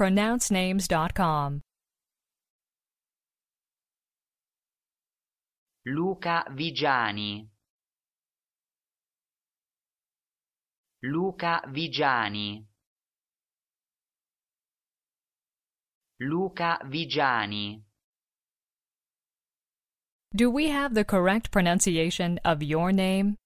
pronouncenames.com. Luca Vigiani Luca Vigiani Luca Vigiani Do we have the correct pronunciation of your name?